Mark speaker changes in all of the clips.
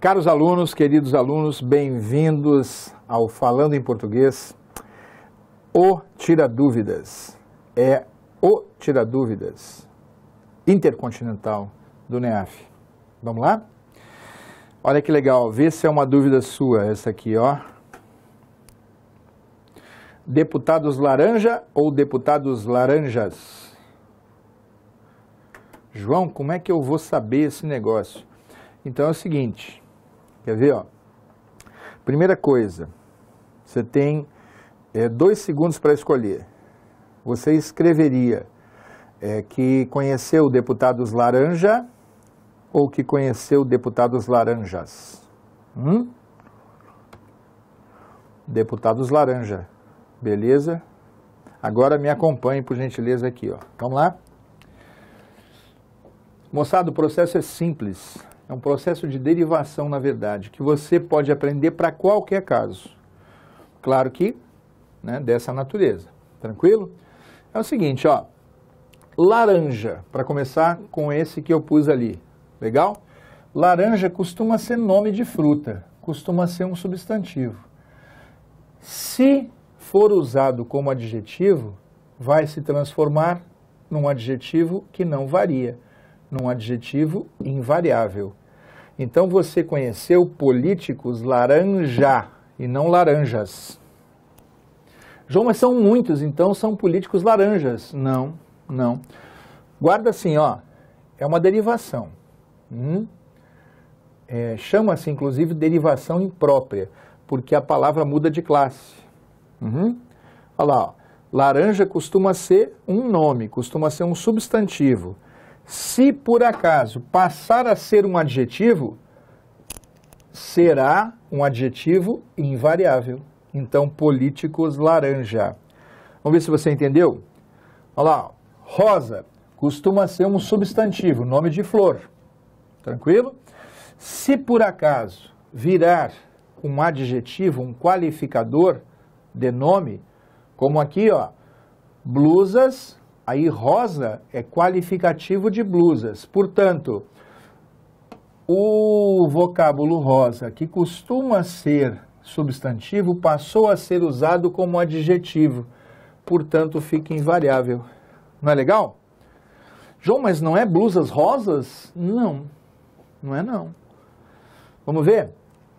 Speaker 1: Caros alunos, queridos alunos, bem-vindos ao Falando em Português. O Tira Dúvidas é o Tira Dúvidas Intercontinental do NEAF. Vamos lá? Olha que legal, vê se é uma dúvida sua essa aqui, ó. Deputados laranja ou deputados laranjas? João, como é que eu vou saber esse negócio? Então é o seguinte, Quer ver, ó? Primeira coisa, você tem é, dois segundos para escolher. Você escreveria é, que conheceu deputados laranja ou que conheceu deputados laranjas? Hum? Deputados laranja, beleza? Agora me acompanhe, por gentileza, aqui. Ó. Vamos lá? Moçada, o processo é simples. É um processo de derivação, na verdade, que você pode aprender para qualquer caso. Claro que né, dessa natureza. Tranquilo? É o seguinte, ó. Laranja, para começar com esse que eu pus ali. Legal? Laranja costuma ser nome de fruta, costuma ser um substantivo. Se for usado como adjetivo, vai se transformar num adjetivo que não varia, num adjetivo invariável. Então você conheceu políticos laranja e não laranjas. João, mas são muitos, então são políticos laranjas. Não, não. Guarda assim, ó, é uma derivação. Hum? É, Chama-se, inclusive, derivação imprópria, porque a palavra muda de classe. Uhum. Olha lá, ó. laranja costuma ser um nome, costuma ser um substantivo. Se por acaso passar a ser um adjetivo, será um adjetivo invariável. Então, políticos laranja. Vamos ver se você entendeu? Olha lá, rosa costuma ser um substantivo, nome de flor. Tranquilo? Se por acaso virar um adjetivo, um qualificador de nome, como aqui, ó, blusas Aí rosa é qualificativo de blusas. Portanto, o vocábulo rosa, que costuma ser substantivo, passou a ser usado como adjetivo. Portanto, fica invariável. Não é legal? João, mas não é blusas rosas? Não, não é não. Vamos ver?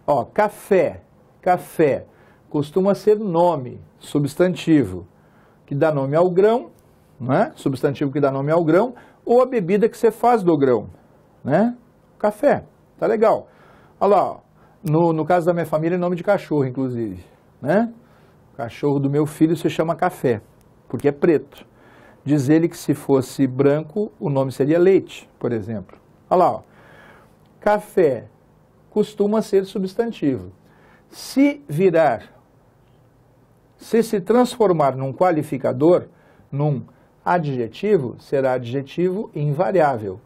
Speaker 1: Ó, café, café costuma ser nome, substantivo, que dá nome ao grão né? substantivo que dá nome ao grão, ou a bebida que você faz do grão, né? Café, tá legal. Olha lá, no, no caso da minha família é nome de cachorro, inclusive, né? O cachorro do meu filho se chama Café, porque é preto. Diz ele que se fosse branco, o nome seria Leite, por exemplo. Olha lá, ó. Café costuma ser substantivo. Se virar, se se transformar num qualificador, num Adjetivo será adjetivo invariável.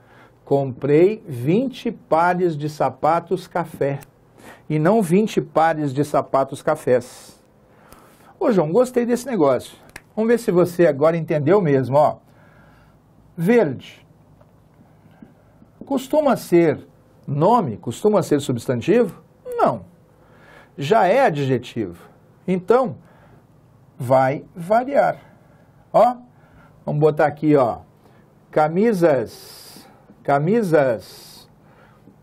Speaker 1: Comprei 20 pares de sapatos café. E não 20 pares de sapatos cafés. Ô João, gostei desse negócio. Vamos ver se você agora entendeu mesmo, ó. Verde. Costuma ser nome? Costuma ser substantivo? Não. Já é adjetivo. Então, vai variar. Ó, Vamos botar aqui, ó. Camisas, camisas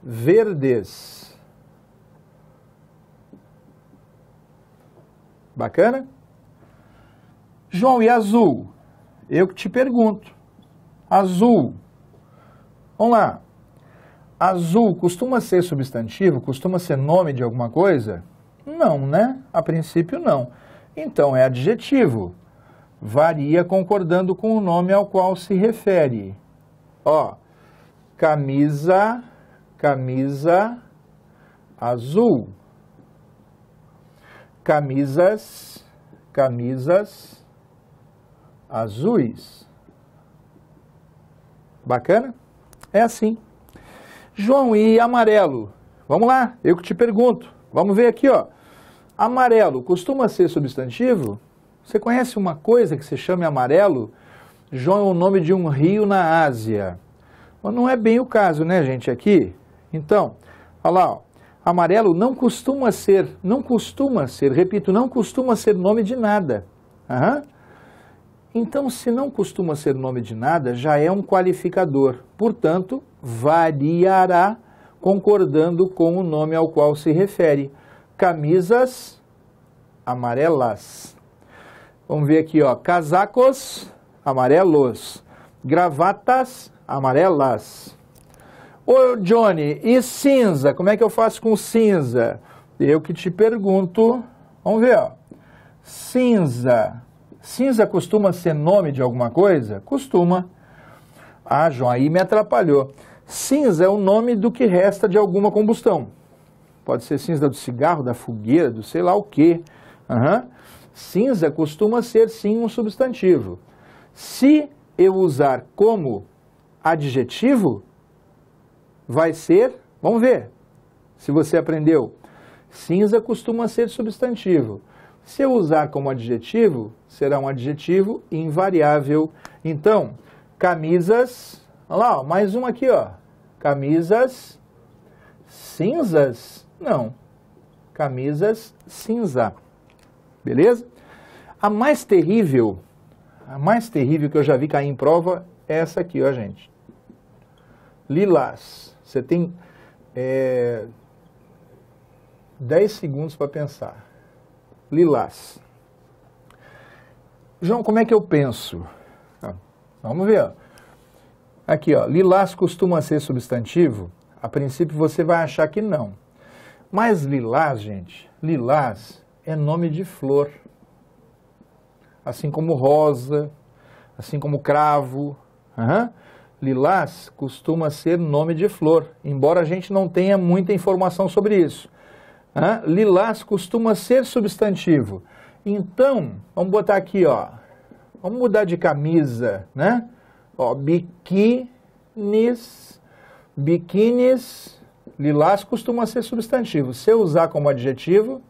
Speaker 1: verdes. Bacana? João, e azul? Eu que te pergunto. Azul. Vamos lá. Azul costuma ser substantivo? Costuma ser nome de alguma coisa? Não, né? A princípio não. Então é adjetivo varia concordando com o nome ao qual se refere. Ó, camisa, camisa azul. Camisas, camisas azuis. Bacana? É assim. João, e amarelo? Vamos lá, eu que te pergunto. Vamos ver aqui, ó. Amarelo costuma ser substantivo? Você conhece uma coisa que se chama amarelo? João é o nome de um rio na Ásia. Mas não é bem o caso, né, gente, aqui? Então, olha lá, ó, amarelo não costuma ser, não costuma ser, repito, não costuma ser nome de nada. Uhum. Então, se não costuma ser nome de nada, já é um qualificador. Portanto, variará concordando com o nome ao qual se refere. Camisas amarelas. Vamos ver aqui, ó, casacos amarelos, gravatas amarelas. Ô Johnny, e cinza? Como é que eu faço com cinza? Eu que te pergunto. Vamos ver, ó. Cinza. Cinza costuma ser nome de alguma coisa? Costuma. Ah, João, aí me atrapalhou. Cinza é o nome do que resta de alguma combustão. Pode ser cinza do cigarro, da fogueira, do sei lá o quê. Uhum. Cinza costuma ser sim um substantivo. Se eu usar como adjetivo, vai ser, vamos ver, se você aprendeu. Cinza costuma ser substantivo. Se eu usar como adjetivo, será um adjetivo invariável. Então, camisas, olha lá, mais um aqui, ó. Camisas cinzas? Não. Camisas cinza. Beleza? A mais terrível, a mais terrível que eu já vi cair em prova é essa aqui, ó, gente. Lilás. Você tem é, 10 segundos para pensar. Lilás. João, como é que eu penso? Ah, vamos ver. Ó. Aqui, ó, lilás costuma ser substantivo? A princípio você vai achar que não. Mas lilás, gente, lilás é nome de flor. Assim como rosa, assim como cravo. Uhum. Lilás costuma ser nome de flor, embora a gente não tenha muita informação sobre isso. Uhum. Lilás costuma ser substantivo. Então, vamos botar aqui, ó. Vamos mudar de camisa, né? Ó, biquinis, lilás costuma ser substantivo. Se eu usar como adjetivo,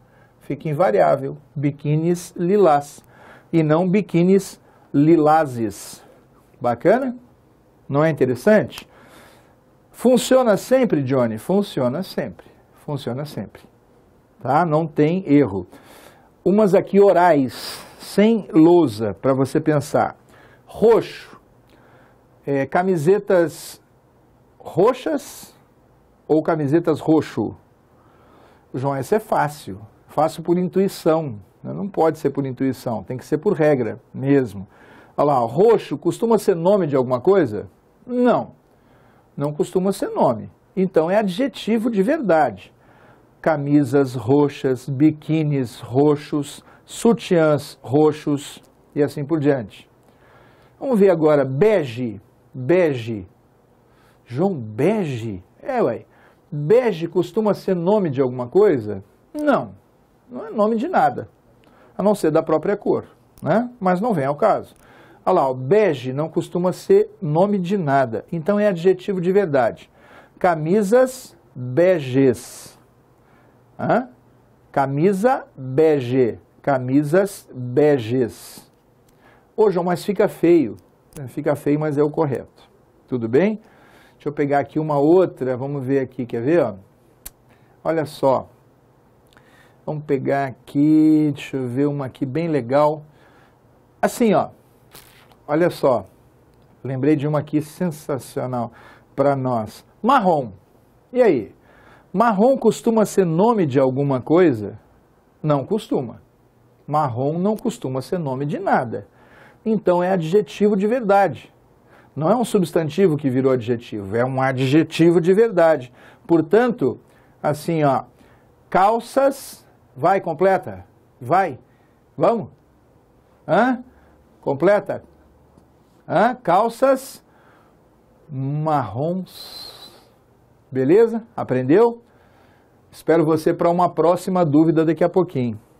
Speaker 1: fica invariável, biquínis lilás e não biquínis lilases. Bacana? Não é interessante? Funciona sempre, Johnny? Funciona sempre. Funciona sempre. Tá? Não tem erro. Umas aqui orais, sem lousa, para você pensar. Roxo. É, camisetas roxas ou camisetas roxo? João, essa é fácil faço por intuição. Né? Não pode ser por intuição, tem que ser por regra mesmo. Olha lá, roxo costuma ser nome de alguma coisa? Não, não costuma ser nome. Então é adjetivo de verdade. Camisas roxas, biquínis roxos, sutiãs roxos e assim por diante. Vamos ver agora bege, bege. João Bege? É, ué. Bege costuma ser nome de alguma coisa? Não não é nome de nada, a não ser da própria cor, né? mas não vem ao caso. Olha lá, o bege não costuma ser nome de nada, então é adjetivo de verdade. Camisas beges. Hã? Camisa bege. Camisas beges. Ô, João, mas fica feio. Fica feio, mas é o correto. Tudo bem? Deixa eu pegar aqui uma outra, vamos ver aqui, quer ver? Ó? Olha só. Vamos pegar aqui, deixa eu ver uma aqui bem legal. Assim, ó, olha só. Lembrei de uma aqui sensacional para nós. Marrom. E aí? Marrom costuma ser nome de alguma coisa? Não costuma. Marrom não costuma ser nome de nada. Então é adjetivo de verdade. Não é um substantivo que virou adjetivo, é um adjetivo de verdade. Portanto, assim, ó, calças Vai, completa. Vai. Vamos? Hã? Completa. Hã? Calças marrons. Beleza? Aprendeu? Espero você para uma próxima dúvida daqui a pouquinho.